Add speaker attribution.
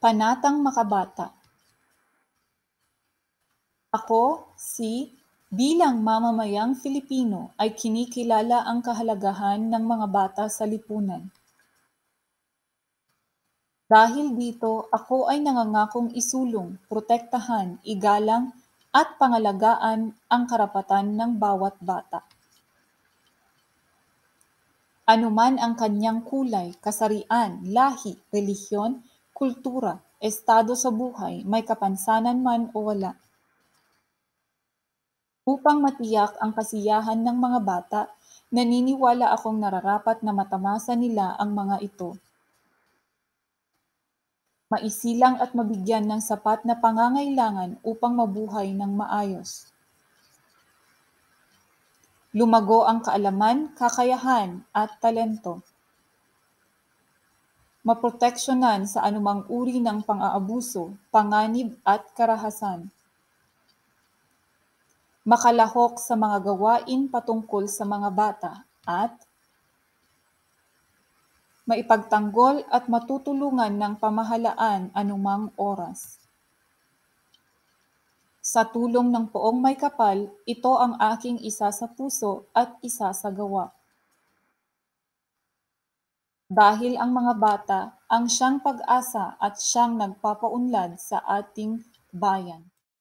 Speaker 1: Panatang Makabata Ako, si, bilang mamamayang Filipino ay kinikilala ang kahalagahan ng mga bata sa lipunan. Dahil dito, ako ay nangangakong isulong, protektahan, igalang at pangalagaan ang karapatan ng bawat bata. Anuman ang kanyang kulay, kasarian, lahi, relihiyon, kultura, estado sa buhay, may kapansanan man o wala. Upang matiyak ang kasiyahan ng mga bata, naniniwala akong nararapat na matamasa nila ang mga ito. Maisilang at mabigyan ng sapat na pangangailangan upang mabuhay ng maayos. Lumago ang kaalaman, kakayahan at talento maproteksyonan sa anumang uri ng pang-aabuso, panganib at karahasan. Makalahok sa mga gawain patungkol sa mga bata at maipagtanggol at matutulungan ng pamahalaan anumang oras. Sa tulong ng poong may kapal, ito ang aking isa sa puso at isa sa gawa dahil ang mga bata ang siyang pag-asa at siyang nagpapaunlad sa ating bayan.